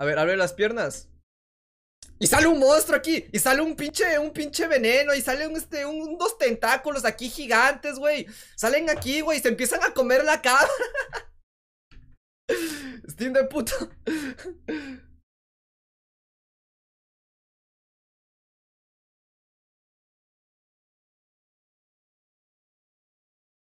A ver, abre las piernas. Y sale un monstruo aquí. Y sale un pinche, un veneno. Y salen este, un, dos tentáculos aquí gigantes, güey. Salen aquí, güey. se empiezan a comer la cara. Steam de puto!